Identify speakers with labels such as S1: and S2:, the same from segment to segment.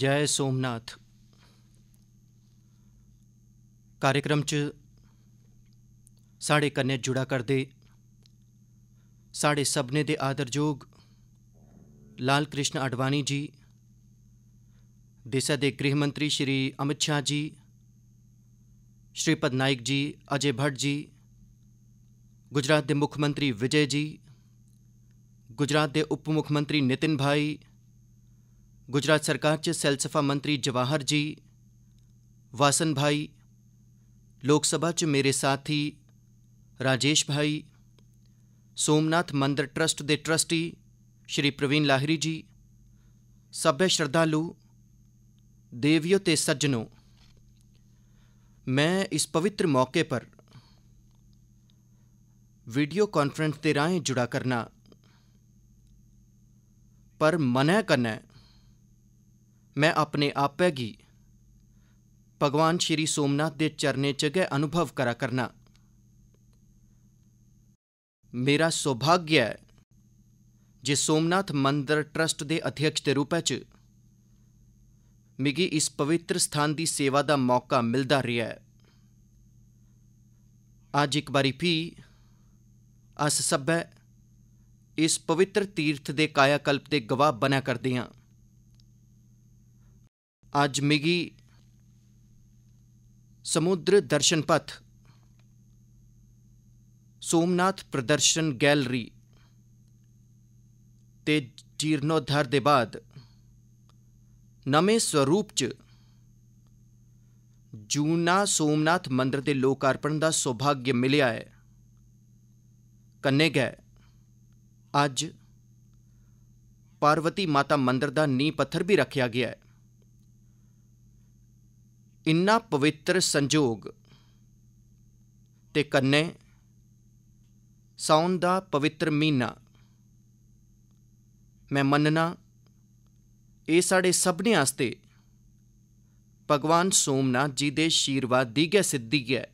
S1: ਜੈ ਸੋਮਨਾਥ ਕਾਰਜਕ੍ਰਮ ਚ ਸਾਡੇ ਕੰਨੇ ਜੁੜਾ ਕਰਦੇ ਸਾਡੇ ਸਭਨੇ ਦੇ ਆਦਰਯੋਗ ਲਾਲ ਕ੍ਰਿਸ਼ਨ ਅਡਵਾਨੀ ਜੀ ਦੇਸ਼ ਦੇ ਗ੍ਰਹਿ ਮੰਤਰੀ ਸ਼੍ਰੀ ਅਮਿਤ ਸ਼ਾਹ ਜੀ ਸ਼੍ਰੀਪਦ ਨਾਇਕ ਜੀ ਅਜੇ ਭੱਟ ਜੀ ਗੁਜਰਾਤ ਦੇ ਮੁੱਖ ਮੰਤਰੀ ਵਿਜੇ ਜੀ ਗੁਜਰਾਤ ਦੇ ਉਪ ਮੁੱਖ ਮੰਤਰੀ ਨਿਤਿਨ ਭਾਈ गुजरात सरकार च सैलसफा मंत्री जवाहर जी वासन भाई लोकसभा च मेरे साथी राजेश भाई सोमनाथ मंदिर ट्रस्ट दे ट्रस्टी श्री प्रवीण लाहिरी जी सभ्य श्रद्धालु देवियो ते सज्जनों मैं इस पवित्र मौके पर वीडियो कॉन्फ्रेंस के राहें जुड़ा करना पर मनै कन्नै ਮੈਂ ਆਪਣੇ ਆਪੇ ਗੀ ਭਗਵਾਨ ਸ਼੍ਰੀ ਸੋਮਨਾਥ ਦੇ ਚਰਨੇ ਚ ਗੈ ਅਨੁਭਵ ਕਰਾ ਕਰਨਾ ਮੇਰਾ ਸੁਭਾਗਯ ਹੈ ਜੇ ਸੋਮਨਾਥ ਮੰਦਿਰ ਟਰਸਟ ਦੇ ਅਧਿਅਕਸ਼ ਦੇ ਰੂਪ ਵਿੱਚ ਮਿਗੀ ਇਸ ਪਵਿੱਤਰ ਸਥਾਨ ਦੀ ਸੇਵਾ ਦਾ ਮੌਕਾ ਮਿਲਦਾ ਰਿਹਾ ਹੈ ਅੱਜ ਇੱਕ ਵਾਰੀ ਵੀ ਅਸ ਸਭ ਇਸ ਪਵਿੱਤਰ ਤੀਰਥ ਦੇ ਕਾਇਆ ਕਲਪ ਦੇ ਗਵਾਹ ਬਣਿਆ ਕਰਦੇ ਹਾਂ अज्ज मिगी समुद्र दर्शन पथ सोमनाथ प्रदर्शन गैलरी ते जीर्णोद्धार दे बाद नमें स्वरूप च जूना सोमनाथ मंदिर दे लोकार्पण दा सौभाग्य मिलेआ है कन्नै गै अज्ज पार्वती माता मंदिर दा नींह् पत्थर भी रक्खेआ गेआ ऐ ਇੰਨਾ ਪਵਿੱਤਰ ਸੰਜੋਗ ਤੇ ਕੰਨੇ ਸੌਂ ਦਾ ਪਵਿੱਤਰ ਮੀਨਾ ਮੈਂ ਮੰਨਣਾ ਇਹ ਸਾਡੇ ਸਭਨੇ ਆਸਤੇ ਭਗਵਾਨ ਸੋਮਨਾਥ ਜੀ ਦੇ ਸ਼ੀਰਵਾਦ ਦੀ ਗੈ ਸਿੱਧੀ ਹੈ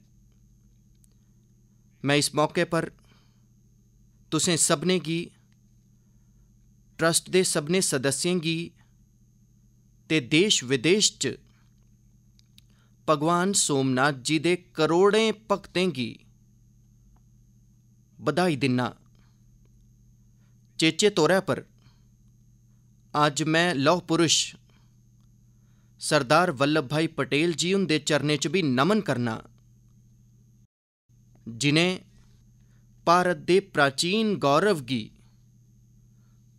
S1: ਮੈਂ ਇਸ ਮੌਕੇ ਪਰ ਤੁਸੀਂ ਸਭਨੇ ਕੀ ਟਰਸਟ ਦੇ ਸਭਨੇ ਸਦਸਿਆਂ ਕੀ ਤੇ ਦੇਸ਼ ਵਿਦੇਸ਼ ਚ ਭਗਵਾਨ ਸੋਮਨਾਥ ਜੀ ਦੇ ਕਰੋੜਾਂ ਭਗਤਾਂ ਕੀ ਵਧਾਈ ਦਿਨਾ ਚੇਚੇ ਤੋਰੇ ਪਰ ਅੱਜ ਮੈਂ ਲੋਹ ਪੁਰਸ਼ ਸਰਦਾਰ ਵੱਲਭ ਭਾਈ ਪਟੇਲ ਜੀ ਹੁੰਦੇ ਚਰਨੇ 'ਚ ਵੀ ਨਮਨ ਕਰਨਾ ਜਿਨੇ ਭਾਰਤ ਦੇ ਪ੍ਰਾਚੀਨ ਗੌਰਵ ਕੀ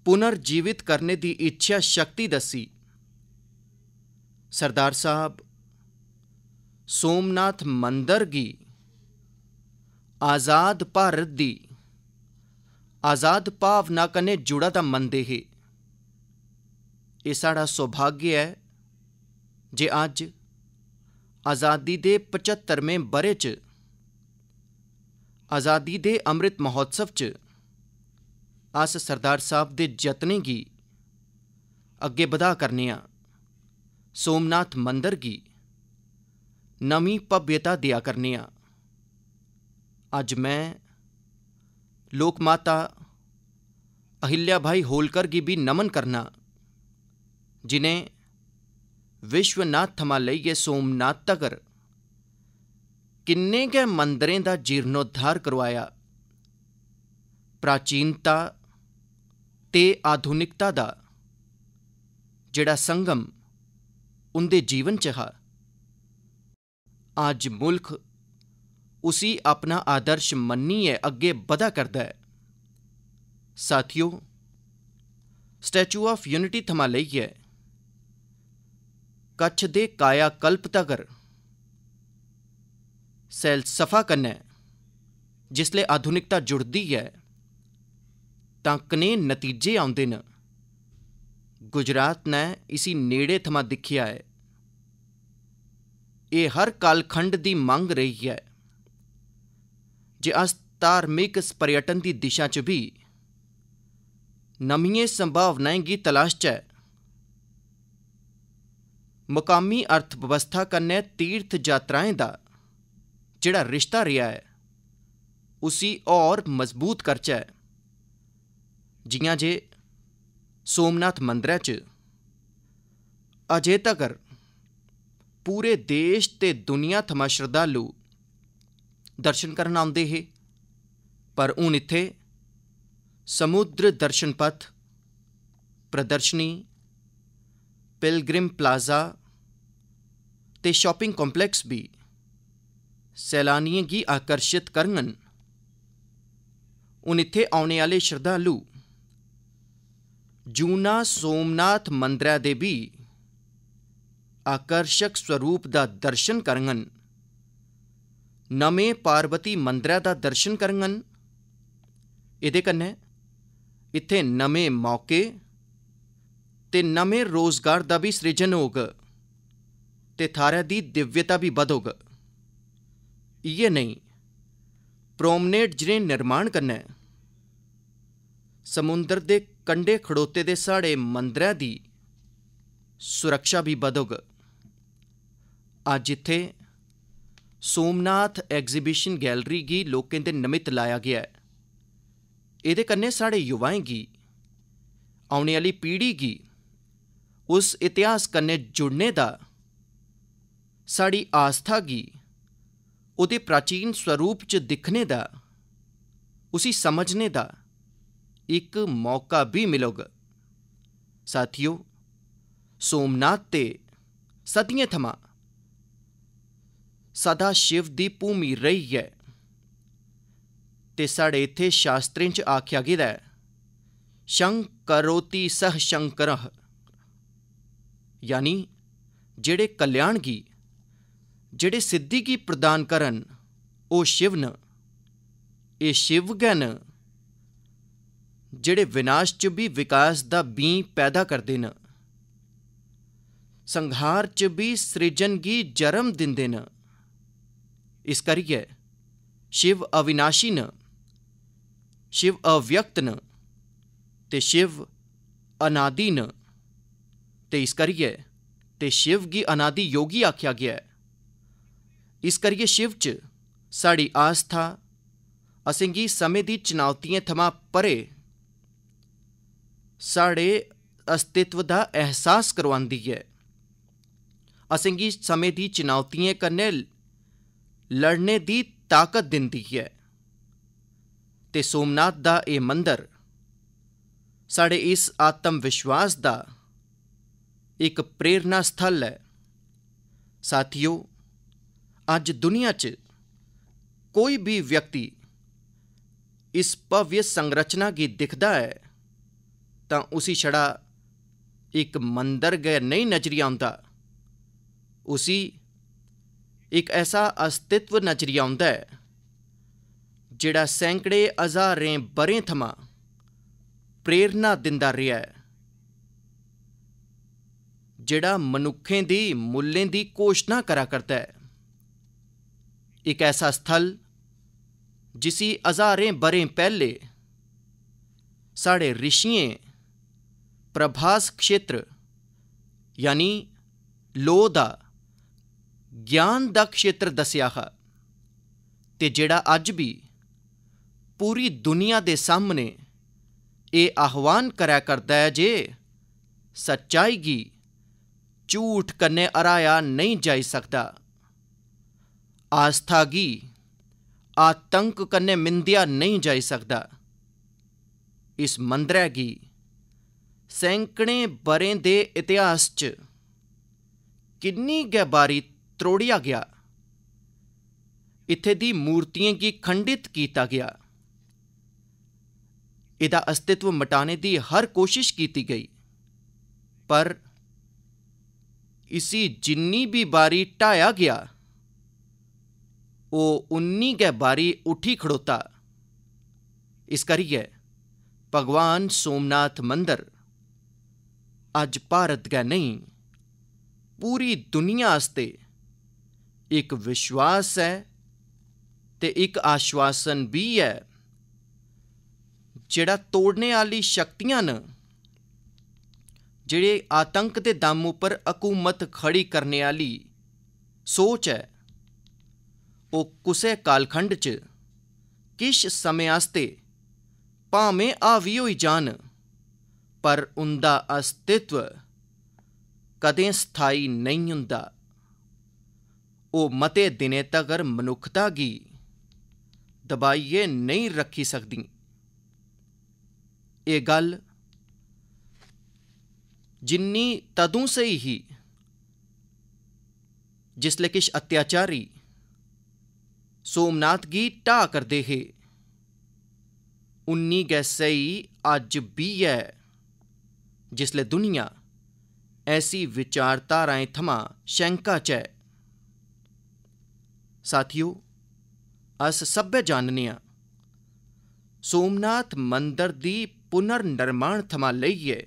S1: ਪੁਨਰ ਜੀਵਿਤ ਕਰਨੇ ਦੀ ਇੱਛਾ ਸ਼ਕਤੀ ਦਸੀ ਸਰਦਾਰ ਸਾਹਿਬ ਸੋਮਨਾਥ ਮੰਦਰ ਦੀ ਆਜ਼ਾਦ ਭਾਰਤ ਦੀ ਆਜ਼ਾਦ ਭਾਵਨਾ ਕਨੇ ਜੁੜਾ ਤਾਂ ਮੰਦੇ ਹੀ ਇਹ ਸਾਡਾ ਸੁਭਾਗ ਹੈ ਜੇ ਅੱਜ ਆਜ਼ਾਦੀ ਦੇ 75ਵੇਂ ਬਰੇ 'ਚ ਆਜ਼ਾਦੀ ਦੇ ਅੰਮ੍ਰਿਤ ਮਹੋਤਸਵ 'ਚ ਅਸ ਸਰਦਾਰ ਸਾਹਿਬ ਦੇ ਯਤਨੇ ਕੀ ਅੱਗੇ ਵਧਾ ਕਰਨੇ ਆ ਸੋਮਨਾਥ ਮੰਦਰ ਕੀ नमीं भव्यता देआ करने आं अज्ज मैं लोकमाता अहिल्या भाई होलकर गी बी नमन करना जिन्हें विश्वनाथ थमां लेइयै सोमनाथ तगर किन्ने गै मंदरें दा जीर्णोद्धार करवाया प्राचीनता ते आधुनिकता दा जेह्ड़ा संगम उं'दे जीवन च हा आज मुल्ख उसी अपना आदर्श मनिए अगे बधा करदा ऐ साथियो स्टैचू ऑफ यूनिटी थमां लेइयै कच्छ दे कायाकल्प तगर सैलसफा कन्नै जिसलै आधुनिकता जुड़दी है तां कनेह् नतीजे औंदे न गुजरात ने इसी नेड़े थमां दिक्खेआ ऐ ਇਹ ਹਰ ਕਾਲਖੰਡ ਦੀ ਮੰਗ ਰਹੀ ਹੈ ਜੇ ਅਸ ਧਾਰਮਿਕ ਪਰਯਟਨ ਦੀ ਦਿਸ਼ਾ 'ਚ ਵੀ ਨਵੀਆਂ ਸੰਭਾਵਨਾਵਾਂ ਦੀ ਤਲਾਸ਼ 'ਚ ਹੈ ਮਕਾਮੀ ਅਰਥ ਵਿਵਸਥਾ ਕੰਨੇ ਤੀਰਥ ਯਾਤਰਾਵਾਂ ਦਾ ਜਿਹੜਾ ਰਿਸ਼ਤਾ ਰਿਹਾ ਹੈ ਉਸੀ ਔਰ ਮਜ਼ਬੂਤ ਕਰਚਾ ਹੈ ਜਿਵੇਂ ਜੇ ਸੋਮਨਾਥ ਮੰਦਿਰ 'ਚ ਅਜੇ ਤੱਕ ਪੂਰੇ ਦੇਸ਼ ਤੇ ਦੁਨੀਆ ਥਮਾ ਸ਼ਰਧਾਲੂ ਦਰਸ਼ਨ ਕਰਨ ਆਉਂਦੇ ਹੈ ਪਰ ਹੁਣ ਇੱਥੇ ਸਮੁੰਦਰ ਦਰਸ਼ਨ ਪਥ ਪ੍ਰਦਰਸ਼ਨੀ ਪਿਲਗ੍ਰਿਮ ਪਲਾਜ਼ਾ ਤੇ ਸ਼ਾਪਿੰਗ ਕੰਪਲੈਕਸ ਵੀ ਸੈਲਾਨੀਆਂ ਕੀ ਆਕਰਸ਼ਿਤ ਕਰਨ ਹੁਣ ਇੱਥੇ ਆਉਣੇ ਵਾਲੇ ਸ਼ਰਧਾਲੂ ਜੂਨਾ ਸੋਮਨਾਥ ਮੰਦਰਾਂ ਦੇ ਵੀ ਆਕਰਸ਼ਕ ਸਰੂਪ ਦਾ ਦਰਸ਼ਨ ਕਰਨਗਨ ਨਵੇਂ ਪਾਰਵਤੀ ਮੰਦਰਾ ਦਾ ਦਰਸ਼ਨ ਕਰਨਗਨ ਇਹਦੇ ਕੰਨੇ ਇੱਥੇ ਨਵੇਂ ਮੌਕੇ ਤੇ ਨਵੇਂ ਰੋਜ਼ਗਾਰ ਦਾ ਵੀ ਸਿਰਜਣ ਹੋਗ ਤੇ ਥਾਰੇ ਦੀ ਦਿਵਯਤਾ ਵੀ ਵਧੋਗ ਇਹ ਨਹੀਂ ਪ੍ਰੋਮਨੇਟ ਜਿਹਨੇ ਨਿਰਮਾਣ ਕਰਨਾ ਸਮੁੰਦਰ ਦੇ ਕੰਡੇ ਖੜੋਤੇ ਦੇ ਸਾੜੇ ਮੰਦਰਾਂ ਦੀ ਸੁਰੱਖਿਆ ਵੀ ਵਧੋਗ अज इत्थै सोमनाथ एग्जीबिशन गैलरी गी लोकें दे नमित लाया गया ऐ एह्दे कन्नै साढ़े युवाएं गी औने आह्ली पीढ़ी गी उस इतिहास कन्नै जुड़ने दा साढ़ी आस्था गी ओह्दे प्राचीन स्वरूप च दिक्खने दा उसी समझने दा इक मौका भी मिलग साथियों सोमनाथ ते सदियें थमां ਸਦਾ ਸ਼ਿਵ ਦੀ ਭੂਮੀ ਰਹੀ ਹੈ ਤੇ ਸਾਡੇ ਇੱਥੇ ਸ਼ਾਸਤਰਾਂ 'ਚ ਆਖਿਆ ਗਿਆ ਹੈ ਸ਼ੰਕਰੋਤੀ ਸਹ ਸ਼ੰਕਰਹ ਯਾਨੀ ਜਿਹੜੇ ਕਲਿਆਣਗੀ ਜਿਹੜੇ ਸਿੱਧੀ ਕੀ ਪ੍ਰਦਾਨ ਕਰਨ ਉਹ ਸ਼ਿਵ ਨ ਇਹ ਸ਼ਿਵ ਗਨ ਜਿਹੜੇ ਵਿਨਾਸ਼ 'ਚ ਵੀ ਵਿਕਾਸ ਦਾ ਬੀ ਪੈਦਾ ਕਰਦੇ ਨ ਸੰਘਾਰ 'ਚ ਵੀ ਸ੍ਰਿਜਨ ਕੀ ਜਰਮ ਦਿੰਦੇ ਨੇ इस करियै शिव अविनाशी न शिव अव्यक्त न ते शिव अनादि न ते इस करिए ते शिव गी अनादि योगी आख्या गया है इस करियै शिव च साड़ी आस्था असेंगी समें दी चुनौतियें थमां परे साढ़े अस्तित्व दा एहसास करोआंदी ऐ असेंगी समें दी चुनौतियें कन्नै ਲੜਨੇ ਦੀ ਤਾਕਤ ਦਿੰਦੀ ਹੈ ਤੇ ਸੋਮਨਾਥ ਦਾ ਇਹ ਮੰਦਰ ਸਾਡੇ ਇਸ ਆਤਮ ਵਿਸ਼ਵਾਸ ਦਾ ਇੱਕ ਪ੍ਰੇਰਣਾ ਸਥਲ ਹੈ ਸਾਥੀਓ ਅੱਜ ਦੁਨੀਆ 'ਚ ਕੋਈ ਵੀ ਵਿਅਕਤੀ ਇਸ ਭਵਯ ਸੰਰਚਨਾ ਕੀ ਦਿਖਦਾ ਹੈ ਤਾਂ ਉਸੇ ਛੜਾ ਇੱਕ ਮੰਦਰ ਗਏ ਨਹੀਂ ਨਜ਼ਰੀ ਆਉਂਦਾ ਉਸੇ ਇੱਕ ਐਸਾ ਅਸਤਿਤਵ ਨਜ਼ਰੀ ਆਉਂਦਾ ਹੈ ਜਿਹੜਾ ਸੈਂਕੜੇ ਹਜ਼ਾਰਾਂ ਬਰੇ ਥਮਾ ਪ੍ਰੇਰਣਾ ਦਿੰਦਾ ਰਿਹਾ ਹੈ ਜਿਹੜਾ ਮਨੁੱਖੇ ਦੀ ਮੁੱਲੇ ਦੀ ਕੋਸ਼ਨਾ ਕਰਾ ਕਰਦਾ ਹੈ ਇੱਕ ਐਸਾ ਸਥਲ ਜਿਸੀ ਹਜ਼ਾਰਾਂ ਬਰੇ ਪਹਿਲੇ ਸਾਡੇ ਰਿਸ਼ੀਆਂ ਪ੍ਰਭਾਸ ਖੇਤਰ ਯਾਨੀ ਲੋਦਾ ਗਿਆਨ ਦਾ ਖੇਤਰ ਦੱਸਿਆ ਹੈ ਤੇ ਜਿਹੜਾ ਅੱਜ ਵੀ ਪੂਰੀ ਦੁਨੀਆ ਦੇ ਸਾਹਮਣੇ ਇਹ ਆਹਵਾਨ ਕਰਿਆ ਕਰਦਾ ਹੈ ਜੇ ਸੱਚਾਈ ਕੀ ਝੂਠ ਕੰਨੇ ਅਰਾਇਆ ਨਹੀਂ ਜਾਈ ਸਕਦਾ ਆਸਥਾ ਕੀ ਆਤੰਕ ਕੰਨੇ ਮਿੰਦਿਆ ਨਹੀਂ ਜਾਈ ਸਕਦਾ ਇਸ ਮੰਦਰਾ ਕੀ ਸੈਂਕੜੇ ਬਰੇ ਦੇ ਇਤਿਹਾਸ 'ਚ ਕਿੰਨੀ ਗਹਿਬਾਰੀ त्रोड़िया गया इत्थे दी मूर्तियें गी खंडित कीता गया ਇਹਦਾ ਅਸਤਿਤਵ ਮਟਾਣੇ ਦੀ ਹਰ ਕੋਸ਼ਿਸ਼ ਕੀਤੀ ਗਈ ਪਰ ਇਸੀ ਜਿੰਨੀ ਵੀ ਬਾਰੀ ਟਾਇਆ ਗਿਆ ਉਹ ਉਨੀ ਕੇ ਬਾਰੀ ਉਠੀ ਖੜੋਤਾ ਇਸ ਕਰੀਏ ਭਗਵਾਨ ਸੋਮਨਾਥ ਮੰਦਰ ਅੱਜ ਭਾਰਤ ਦਾ ਨਹੀਂ ਪੂਰੀ ਦੁਨੀਆ ਵਾਸਤੇ ਇੱਕ ਵਿਸ਼ਵਾਸ ਹੈ ਤੇ ਇੱਕ ਆਸ਼ਵਾਸਨ ਵੀ ਹੈ ਜਿਹੜਾ ਤੋੜਨੇ ਵਾਲੀ ਸ਼ਕਤੀਆਂ ਨੇ ਜਿਹੜੇ ਆਤੰਕ ਤੇ ਦਮ ਉੱਪਰ ਹਕੂਮਤ ਖੜੀ ਕਰਨੇ ਵਾਲੀ ਸੋਚ ਹੈ ਉਹ ਕੁਸੇ ਕਾਲਖੰਡ 'ਚ ਕਿਸ ਸਮੇਂ ਆਸਤੇ ਭਾਵੇਂ ਆਵੀ ਹੋਈ ਜਾਣ ਪਰ ਉਹਦਾ ਅਸਤਿਤਵ ਕਦੇ ਸਥਾਈ ਨਹੀਂ ਹੁੰਦਾ ਉਹ ਮਤੇ ਦਿਨੇ ਤਗਰ ਮਨੁੱਖਤਾ ਕੀ ਦਬਾਈਏ ਨਹੀਂ ਰੱਖੀ ਸਕਦੀ ਇਹ ਗੱਲ ਜਿੰਨੀ ਤਦੋਂ ਸਹੀ ਹੀ ਜਿਸ ਲਈ ਕਿਛ ਅਤਿਆਚਾਰੀ ਸੋਮਨਾਥ ਗੀ ਟਾ ਕਰਦੇ ਹੈ ਗੈ ਗੈਸਈ ਅੱਜ ਵੀ ਹੈ ਜਿਸ ਦੁਨੀਆ ਐਸੀ ਵਿਚਾਰਧਾਰਾएं ਥਮਾ ਸ਼ੰਕਾ ਚ ਹੈ ਸਾਥੀਓ ਅਸ ਸਭੇ ਜਾਣਨੇ ਆ ਸੋਮਨਾਥ ਮੰਦਰ ਦੀ ਪੁਨਰ ਨਿਰਮਾਣ ਥਮਾ ਲਈਏ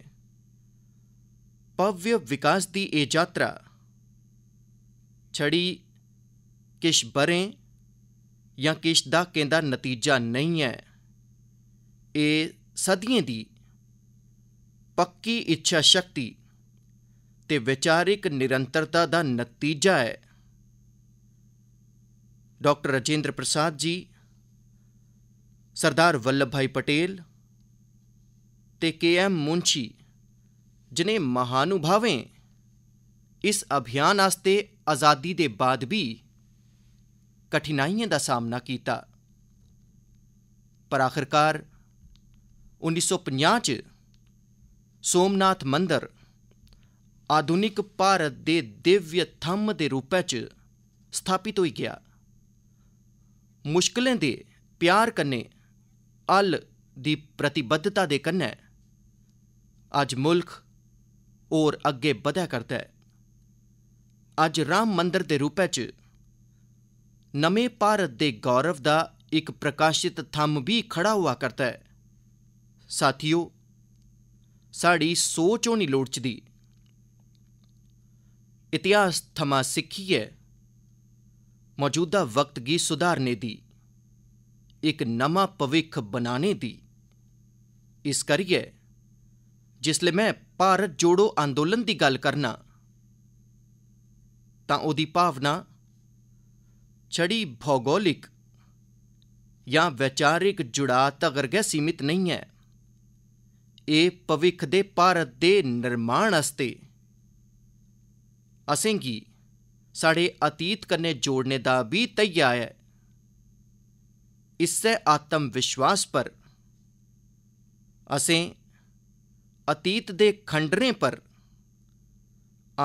S1: ਪਵਯ ਵਿਕਾਸ ਦੀ ਇਹ ਯਾਤਰਾ ਛੜੀ ਕਿਸ਼ ਬਰੇ ਜਾਂ ਕਿਸ਼ ਦਾ ਕਹਿੰਦਾ ਨਤੀਜਾ ਨਹੀਂ ਹੈ ਇਹ ਸਦੀਆਂ ਦੀ ਪੱਕੀ ਇੱਛਾ ਸ਼ਕਤੀ ਤੇ ਵਿਚਾਰਿਕ ਨਿਰੰਤਰਤਾ ਦਾ ਨਤੀਜਾ ਹੈ ਡਾਕਟਰ ਰਜਿੰਦਰ ਪ੍ਰਸਾਦ ਜੀ ਸਰਦਾਰ ਵੱਲਭ ਭਾਈ ਪਟੇਲ ਤੇ ਕੇ ਐਮ ਮੁੰਚੀ ਜਿਨੇ ਮਹਾਨੁਭਾਵੇਂ ਇਸ ਅਭਿਆਨ ਆਸਤੇ ਆਜ਼ਾਦੀ ਦੇ ਬਾਅਦ ਵੀ ਕਠਿਨਾਈਆਂ ਦਾ ਸਾਹਮਣਾ ਕੀਤਾ ਪਰ ਆਖਰਕਾਰ 1950 ਚ ਸੋਮਨਾਥ ਮੰਦਰ ਆਧੁਨਿਕ ਭਾਰਤ ਦੇ ਦਿਵਯ ਥੰਮ ਦੇ ਰੂਪ ਵਿੱਚ ਸਥਾਪਿਤ ਹੋਈ ਗਿਆ ਮੁਸ਼ਕਲਾਂ ਦੇ ਪਿਆਰ ਕੰਨੇ ਅਲ ਦੀ ਪ੍ਰਤੀਬੱਧਤਾ ਦੇ ਕੰਨੇ ਅੱਜ ਮੁਲਕ ਔਰ ਅੱਗੇ ਵਧਿਆ ਕਰਦਾ ਹੈ ਅੱਜ ਰਾਮ ਮੰਦਰ ਦੇ ਰੂਪ ਵਿੱਚ ਨਵੇਂ ਭਾਰਤ ਦੇ ਗੌਰਵ ਦਾ ਇੱਕ ਪ੍ਰਕਾਸ਼ਿਤ ਥੰਮ ਵੀ ਖੜਾ ਹੋਆ ਕਰਦਾ ਹੈ ਸਾਥੀਓ ਸਾਡੀ ਸੋਚੋਂ ਨਹੀਂ ਲੋੜਚਦੀ ਇਤਿਹਾਸ ਥਮਾ ਸਿੱਖੀਏ मौजूदा वक्त गी सुधारने दी इक नमां भविक्ख बनाने दी इस करियै जिसलै मैं भारत जोड़ो अंदोलन दी गल्ल करना तां ओह्दी भावना छड़ी भौगोलिक यां वैचारिक जुड़ाऽ तगर गै सीमत नेईं ऐ एह् भविक्ख दे भारत दे निर्माण आस्तै असेंगी साढ़े अतीत कन्नै जोड़ने दा बी तैया ऐ इससे आत्मविश्वास पर असें अतीत दे खंडरें पर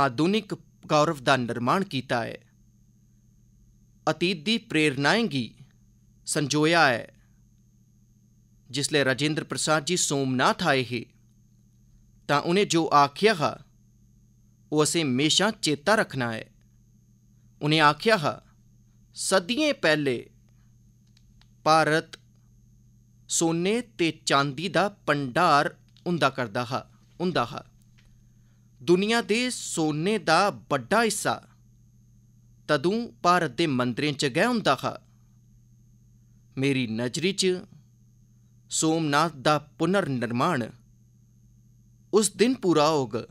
S1: आधुनिक गौरव दा निर्माण कीता ऐ अतीत दी प्रेरणाएं गी संजोया ऐ जिसले राजेंद्र प्रसाद जी सोमनाथ आए हे तां उ'नें जो आखेआ हा ओह् असें म्हेशां चेता रखना ऐ ਉਹਨੇ ਆਖਿਆ ਹਾ ਸਦੀਆਂ ਪਹਿਲੇ ਭਾਰਤ ਸੋਨੇ ਤੇ ਚਾਂਦੀ ਦਾ ਭੰਡਾਰ ਹੁੰਦਾ ਕਰਦਾ ਹਾ ਹੁੰਦਾ ਹਾ ਦੁਨੀਆ ਦੇ ਸੋਨੇ ਦਾ ਵੱਡਾ ਹਿੱਸਾ ਤਦੋਂ ਭਾਰਤ ਦੇ ਮੰਦਰਾਂ 'ਚ ਗਿਆ ਹੁੰਦਾ ਹਾ ਮੇਰੀ ਨਜ਼ਰੀ 'ਚ ਸੋਮਨਾਥ ਦਾ ਪੁਨਰ ਨਿਰਮਾਣ ਉਸ ਦਿਨ ਪੂਰਾ ਹੋਗਾ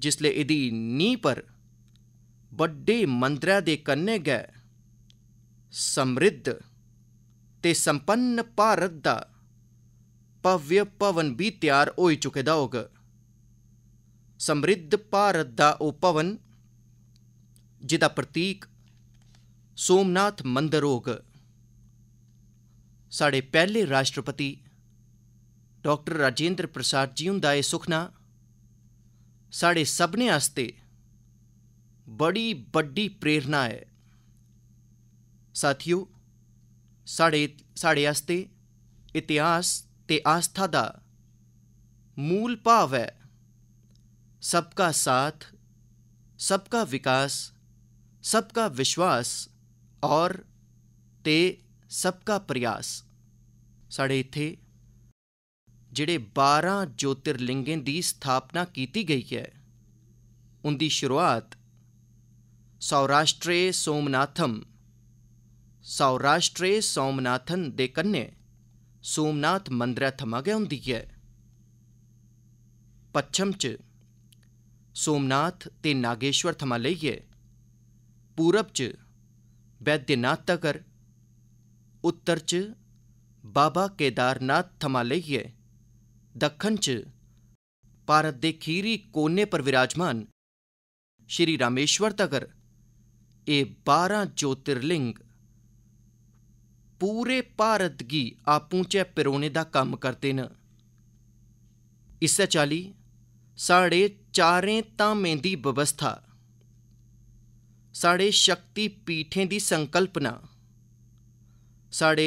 S1: ਜਿਸਲੇ ਇਹਦੀ ਨੀ ਪਰ ਵੱਡੇ ਮੰਦਰਾਂ ਦੇ ਕੰਨੇ ਗਏ ਸਮ੍ਰਿੱਧ ਤੇ ਸੰਪੰਨ ਭਾਰਤ ਦਾ ਭਵਯ ਭਵਨ ਵੀ ਤਿਆਰ ਹੋਈ ਚੁੱਕੇ ਦਾ ਹੋਗ ਸਮ੍ਰਿੱਧ ਭਾਰਤ ਦਾ ਉਹ ਭਵਨ ਜਿਹਦਾ ਪ੍ਰਤੀਕ ਸੋਮਨਾਥ ਮੰਦਰ ਹੋਗ ਸਾਡੇ ਪਹਿਲੇ ਰਾਸ਼ਟਰਪਤੀ ਡਾਕਟਰ ਰਾਜੇਂਦਰ ਪ੍ਰਸਾਦ ਜੀ ਹੁੰਦਾ ਇਹ ਸੁਖਨਾ ਸਾਡੇ ਸਭਨੇ ਆਸਤੇ बड़ी बड़ी प्रेरणा ऐ साथियो साढ़े साढ़े आस्ते इतिहास ते आस्था दा मूल भाव है सबका साथ सबका विकास सबका विश्वास और ते सबका प्रयास साढ़े इत्थे जेह्ड़े बारह ज्योतिर्लिंगें दी स्थापना कीती गई है उनकी शुरुआत सौराष्ट्रे सोमनाथम सौराष्ट्रे सोमनाथन दे कन्ने सोमनाथ मंदर थमां गै हुंदी ऐ पच्छम च सोमनाथ ते नागेश्वर थमां लेइयै पूरब च वैद्यनाथ तकर उत्तर च बाबा केदारनाथ थमां लेइयै दक्खन च भारत दे खीरी कोने पर विराजमान श्री रामेश्वर तगर ये बारह ज्योतिर्लिंग पूरे भारत की आपूं च पिरोने दा कम्म करते न इस्सै चाली साढ़े चारें धामें की व्यवस्था साढ़े शक्ति पीठें दी संकल्पना साढ़े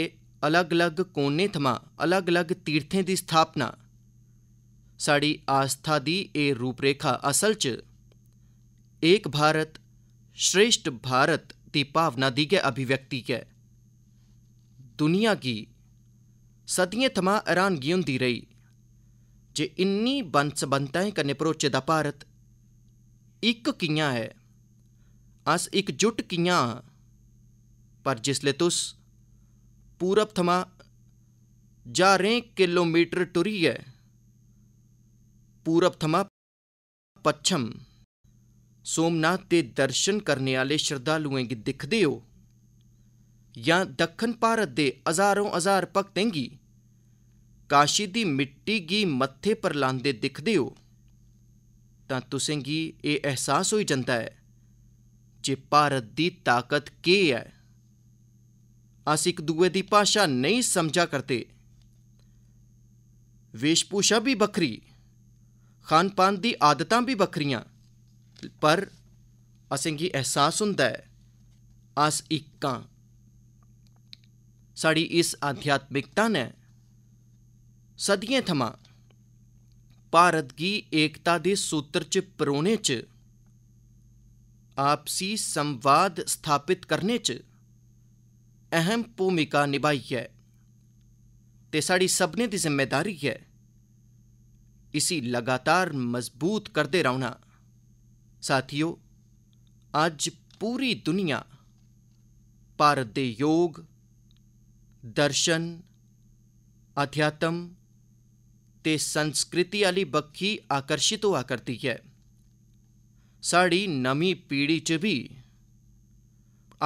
S1: अलग अलग कोने थमां अलग अलग तीर्थें की स्थापना साढ़ी आस्था की एह् रूपरेखा असल च एक भारत श्रेष्ठ भारत भावना दी के अभिव्यक्ति है दुनिया की सदियों थमां हैरानगी होंदी रही जे इन्नी बन सबनताएं कन्ने भरोचे दा भारत इक कि'यां है अस एकजुट कि'यां पर जिसले तुस पूरब थमां ज्हारें किलोमीटर है पूरब थमां पच्छम सोमनाथ दे दर्शन करने आह्ले श्रद्धालुएं गी दिखदे ओ जां दक्खन भारत दे हजारों हजार भक्तें गी काशी दी मिट्टी गी मत्थे पर लांदे दिखदे ओ तां तुसें गी एह् ऐहसास होई जंदा ऐ जे भारत दी ताकत केह् ऐ अस इक दुए दी भाशा नेईं समझा करदे वेशभूषा बी बक्खरी खान पान दी आदतां बी बक्खरियां पर असेंगी एहसास होंदा ऐ अस एक आं इस आध्यात्मिकता ने सदियें थमां भारत की एकता के सूत्र च परौने च आपसी संवाद स्थापित करने च अहम भूमिका निभाई है ते साढ़ी सभनें दी जिम्मेदारी है इसी लगातार मजबूत करते रौह्ना साथियों आज पूरी दुनिया भारत के योग दर्शन अध्यात्म ते संस्कृति वाली बखी आकर्षित हो करती है साड़ी नमी पीढ़ी च भी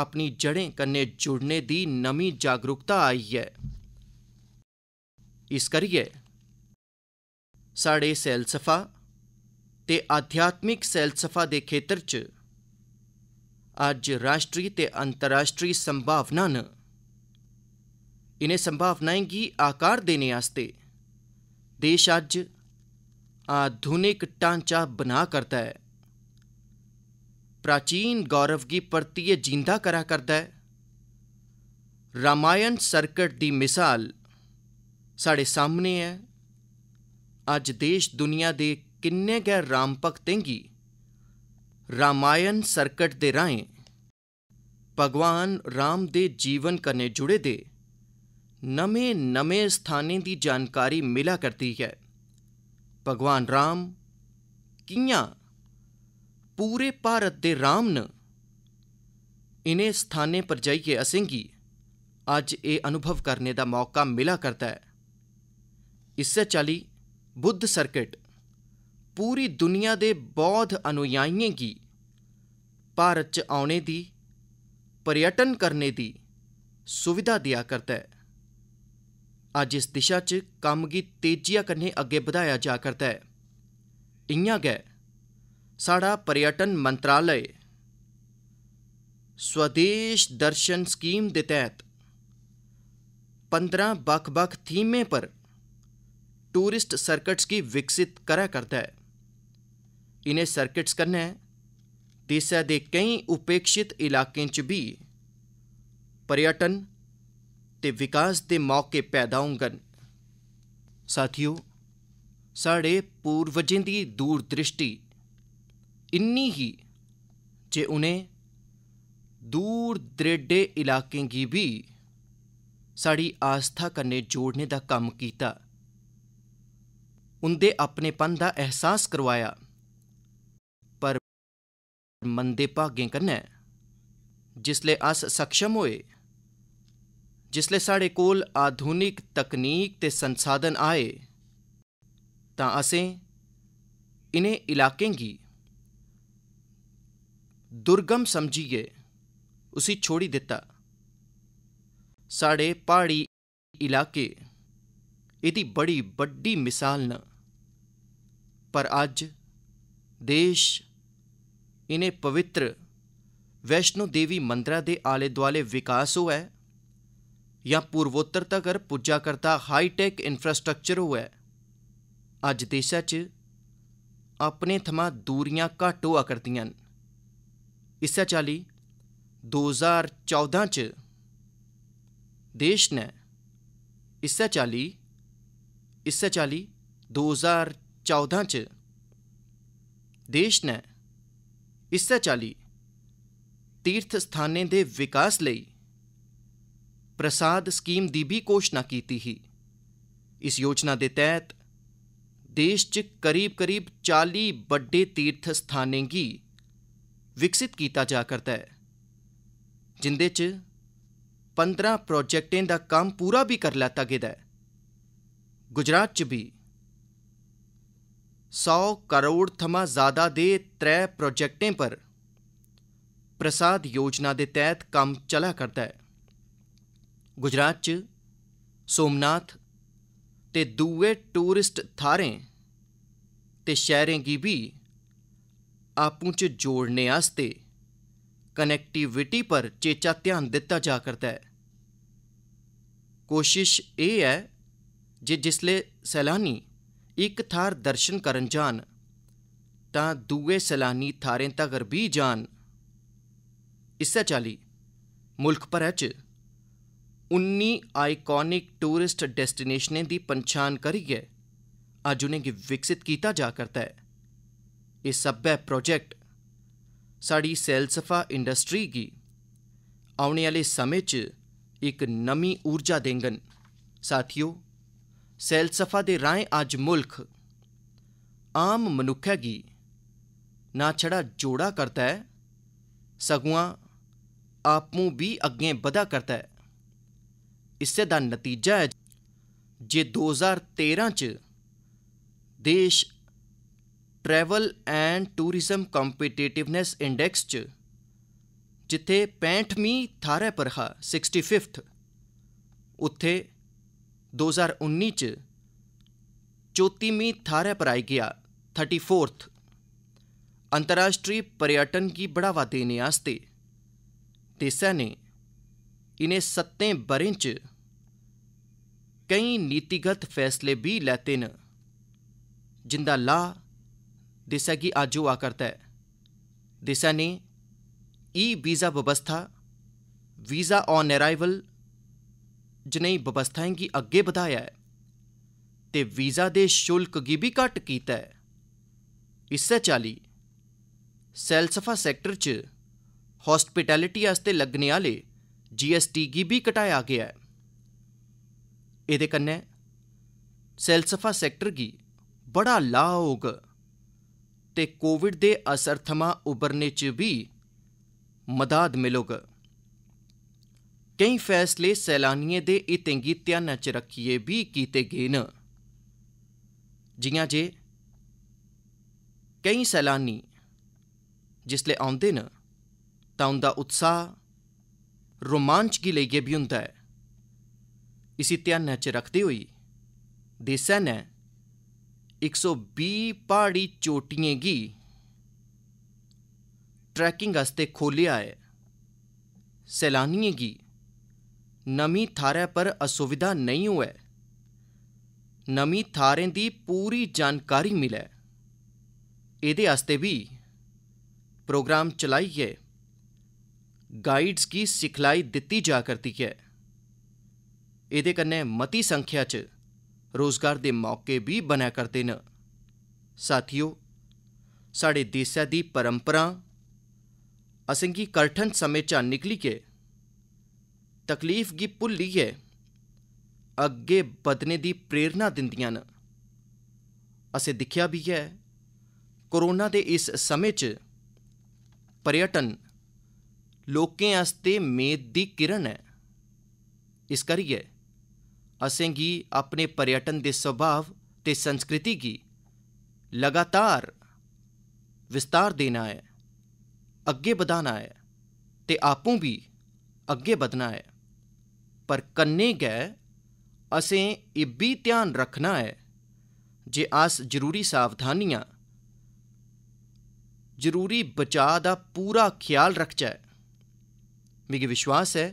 S1: अपनी जड़ें कन्ने जुड़ने दी नमी जागरूकता आई है इस करिए साढ़े सैलसफा ਤੇ ਆਧਿਆਤਮਿਕ ਸੈਲਸਫਾ ਦੇ ਖੇਤਰ 'ਚ ਅੱਜ ਰਾਸ਼ਟਰੀ ਤੇ ਅੰਤਰਰਾਸ਼ਟਰੀ ਸੰਭਾਵਨਾ ਨ ਇਨੇ ਸੰਭਾਵਨਾएं गी आकार देने आस्ते देश ਅੱਜ आधुनिक ढांचा बना करता है प्राचीन गौरव की परतिए जींदा करा करता है रामायण सर्कट की मिसाल साढ़े सामने है अज देश दुनिया के ਕਿੰਨੇ ਗੈ ਰਾਮ ਭਗਤੇਂਗੀ ਰਾਮਾਇਣ ਸਰਕਟ ਦੇ ਰਾਏ ਭਗਵਾਨ ਰਾਮ ਦੇ ਜੀਵਨ ਕਨੇ ਜੁੜੇ ਦੇ ਨਵੇਂ ਨਵੇਂ ਸਥਾਨੇ ਦੀ ਜਾਣਕਾਰੀ ਮਿਲਾ ਕਰਦੀ ਹੈ ਭਗਵਾਨ ਰਾਮ ਕਿਆਂ पूरे भारत दे राम न इन्हें स्थानें पर जाइए असेंगी अज ये अनुभव करने का मौका मिला करता है इससे चली बुद्ध सर्किट पूरी दुनिया के बौद्ध अनुयायियों की भारत च आने की पर्यटन करने की सुविधा दिया करता है अज इस दिशा च काम की तेजिया कन्नै अगे बधाया जा करता है इ'यां गै साड़ा पर्यटन मंत्रालय स्वदेश दर्शन स्कीम के तहत पंद्रह बख बख थीमें पर टूरिस्ट सर्कट्स की विकसित करा करता है इ'नें सर्किट्स कन्नै देसै दे केईं उपेक्षित इलाकें च बी पर्यटन ते विकास दे मौके पैदा होंगन साथियो साढ़े पूर्वजें दी दूरदृष्टि इन्नी ही जे उ'नें दूर दरेडे इलाकें गी बी साढ़ी आस्था कन्नै जोड़ने दा कम्म कीता उं'दे अपनेपन दा एहसास करवाया मंदे भागें कन्नै जिसलै अस सक्षम होए जिसलै साढ़े कोल आधुनिक तकनीक ते संसाधन आए तां असें इनें इलाकें गी दुर्गम समझियै उसी छोड़ी दित्ता साढ़े प्हाड़ी इलाके एह्दी बड़ी बड़ी मिसाल न पर अज्ज देश इन्हें पवित्र वैष्णो देवी मंदरा के आले दुआले विकास हो ऐ जां पूर्वोत्तर तगर पुजा करता हाईटेक इंफ्रास्ट्रक्चर होऐ अज्ज देशै च अपने थमां दूरियां घट्ट होआ करदियां न इस्सै चाल्ली च देश ने इस चाली इस्सै चाल्ली दो च देश ने ਇਸੇ ਚਾਲੀ ਤੀਰਥ ਸਥਾਨੇ ਦੇ ਵਿਕਾਸ ਲਈ ਪ੍ਰਸਾਦ ਸਕੀਮ ਦੀ ਵੀ ਕੋਸ਼ਨਾ ਕੀਤੀ ਹੀ ਇਸ ਯੋਜਨਾ ਦੇ ਤਹਿਤ देश च करीब करीब 40 बड़े तीर्थ स्थानें की विकसित किया जा करदा ऐ जिंदे च 15 प्रोजेक्टें दा कम्म पूरा भी कर लैता गेदा ऐ गुजरात च भी सौ करोड़ थमां ज़्यादा दे त्रै प्रोजेक्टें पर प्रसाद योजना दे तैह्त कम्म चला करदा ऐ गुजरात च सोमनाथ ते दुए टूरिस्ट थाह्रें ते शैह्रें गी बी आपूं च जोड़ने आस्तै कनेक्टिविटी पर चेचा ध्यान दित्ता जा करदा ऐ कोशिश एह् है जे जिसलै सैलानी ਇੱਕ ਥਾਰ ਦਰਸ਼ਨ ਕਰਨ ਜਾਣ ਤਾਂ ਦੂਏ ਸਲਾਨੀ ਥਾਰੇ ਤੱਕਰ ਵੀ ਜਾਣ ਇਸੇ ਚਾਲੀ ਮੁਲਕ ਭਰ ਚ 19 ਆਈਕॉनिक ਟੂਰਿਸਟ ਡੈਸਟੀਨੇਸ਼ਨਾਂ ਦੀ ਪਛਾਣ ਕਰੀ ਹੈ ਅੱਜ ਉਹਨੇ ਵਿਕਸਿਤ ਕੀਤਾ ਜਾ ਕਰਤਾ ਹੈ ਇਹ ਸਭੇ ਪ੍ਰੋਜੈਕਟ ਸਾਡੀ ਸੈਲਸਫਾ ਇੰਡਸਟਰੀ ਕੀ ਆਉਣੇ ਵਾਲੇ ਸਮੇਂ 'ਚ ਇੱਕ ਨਵੀਂ ਊਰਜਾ ਦੇਂਗਨ ਸਾਥੀਓ ਸੈਲਸਫਾ ਦੇ ਰਾਹੀਂ ਅੱਜ ਮੁਲਕ ਆਮ ਮਨੁੱਖਾ ਕੀ ਨਾ ਛੜਾ ਜੋੜਾ ਕਰਤਾ ਹੈ ਸਗੁਆ ਆਪੂ ਵੀ ਅੱਗੇ ਵਧਾ ਕਰਤਾ ਹੈ ਇਸੇ ਦਾ ਨਤੀਜਾ ਹੈ ਜੇ 2013 ਚ ਦੇਸ਼ travel and tourism competitiveness index ਚ ਜਿੱਥੇ 65ਵੀਂ ਥਾਰੇ ਪਰ ਹਾ 65th ਉੱਥੇ 2019 च चौतीवीं थाह्रै पर आई गया थर्टी फोर्थ अंतर्राश्ट्री पर्यटन की बढ़ावा देने आस्ते देसै ने इन्हें सत्तें ब'रें च कई नीतिगत फैसले भी लैते न जिंदा ला देसै की अज्ज होआ करता है देसै ने ई वीज़ा व्यवस्था वीज़ा ऑन अराइवल ਜਨਈ ਵਿਵਸਥਾਵਾਂ ਕੀ ਅੱਗੇ ਵਧਾਇਆ ਹੈ ਤੇ ਵੀਜ਼ਾ ਦੇ ਸ਼ੁਲਕ ਕੀ ਵੀ ਘਟ ਕੀਤਾ ਹੈ ਇਸੇ ਚਾਲੀ ਸੈਲਸਫਾ ਸੈਕਟਰ 'ਚ ਹਸਪਿਟੈਲਿਟੀ ਵਾਸਤੇ ਲੱਗਨੇ ਵਾਲੇ ਜੀਐਸਟੀ ਕੀ ਵੀ ਘਟਾਇਆ ਗਿਆ ਹੈ ਇਹਦੇ ਕੰਨੇ ਸੈਲਸਫਾ ਸੈਕਟਰ ਕੀ ਬੜਾ ਲਾਉਗ ਤੇ ਕੋਵਿਡ ਦੇ ਅਸਰ ਥਮਾ ਉਬਰਨੇ 'ਚ ਵੀ ਮਦਦ ਮਿਲੋਗਾ केईं फैसले सैलानियें दे हितें गी ध्याना च रक्खियै बी कीते गे न जिआं जे केईं सैलानी जिसलै औंदे न तां उंदा उत्साह रोमांच गी लेइयै बी होंदा ऐ इसी ध्याना च रखदे होई देसै ने इक सौ बीह् प्हाड़ी चोटियें गी ट्रैकिंग आस्तै खोह्लेआ ऐ नमी थारै पर असुविधा नहीं होऐ नमी थारें दी पूरी जानकारी मिले एह्दे आस्तै बी प्रोग्राम चलाइए गाइड्स की सिखलाई दित्ती जा करदी ऐ एह्दे कन्नै मती संख्या च रोजगार दे मौके भी बनै करते न साथियों साढ़े देसै दी परंपरा असेंगी कठन समय चा निकलियै ਤਕਲੀਫ ਗੀ ਭੁੱਲੀਏ ਅੱਗੇ ਵਧਨੇ ਦੀ ਪ੍ਰੇਰਣਾ ਦਿੰਦੀਆਂ ਨੇ ਅਸੀਂ ਦੇਖਿਆ ਵੀ ਹੈ ਕੋਰੋਨਾ ਦੇ ਇਸ ਸਮੇਂ 'ਚ ਪਰਯਟਨ ਲੋਕਾਂ ਵਾਸਤੇ ਮੇਦ ਦੀ ਕਿਰਨ ਹੈ ਇਸ ਕਰੀਏ ਅਸੀਂ ਗੀ ਆਪਣੇ ਪਰਯਟਨ ਦੇ ਸੁਭਾਵ ਤੇ ਸੰਸਕ੍ਰਿਤੀ ਕੀ ਲਗਾਤਾਰ ਵਿਸਤਾਰ ਦੇਣਾ ਹੈ ਅੱਗੇ ਵਧਾਣਾ ਹੈ ਤੇ ਆਪੂ ਵੀ ਅੱਗੇ ਵਧਣਾ ਹੈ ਪਰ ਕੰਨੇ ਗਏ ਅਸੀਂ ਇਹ ਵੀ ਧਿਆਨ ਰੱਖਣਾ ਹੈ ਜੇ ਆਸ ਜ਼ਰੂਰੀ ਸਾਵਧਾਨੀਆਂ ਜ਼ਰੂਰੀ ਬਚਾਅ ਦਾ ਪੂਰਾ ਖਿਆਲ ਰੱਖ ਰੱਖਚੈ ਮੇਰੇ ਵਿਸ਼ਵਾਸ ਹੈ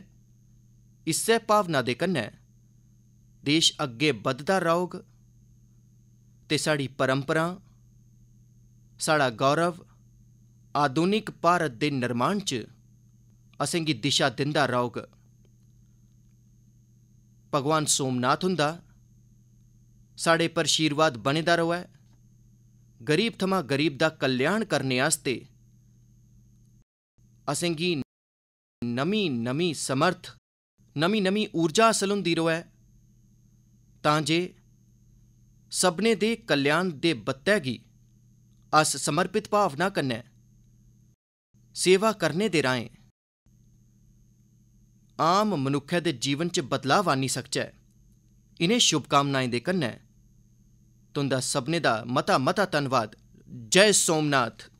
S1: ਇਸੇ ਪਾਵਨਾ ਦੇ ਕੰਨੇ ਦੇਸ਼ ਅੱਗੇ ਵੱਧਦਾ ਰਹੋਗ ਤੇ ਸਾਡੀ ਪਰੰਪਰਾ ਸਾਡਾ ਗੌਰਵ ਆਧੁਨਿਕ ਭਾਰਤ ਦੇ ਨਿਰਮਾਣ ਚ ਅਸੀਂ ਕੀ ਦਿਸ਼ਾ ਦਿੰਦਾ ਰਹੋਗੇ भगवान सोमनाथ हुंदा साढ़े पर शीरवाद बने दा रवै गरीब थमां गरीब दा कल्याण करने आस्ते असेंगी नमी नमी समर्थ नमी नमी ऊर्जा हासिल होंदी रवै तां जे सभनें दे कल्याण दे बत्तै गी अस समर्पित भावना कन्नै सेवा करने दे राहें ਆਮ ਮਨੁੱਖ ਦੇ ਜੀਵਨ 'ਚ ਬਦਲਾਅ ਆਣੀ ਸਕਚੈ ਇਨੇ ਸ਼ੁਭ ਕਾਮਨਾਵਾਂ ਦੇ ਕੰਨੇ ਤੁੰਦਾ ਸਭਨੇ ਦਾ ਮਤਾ ਮਤਾ ਧੰਨਵਾਦ ਜੈ ਸੋਮਨਾਥ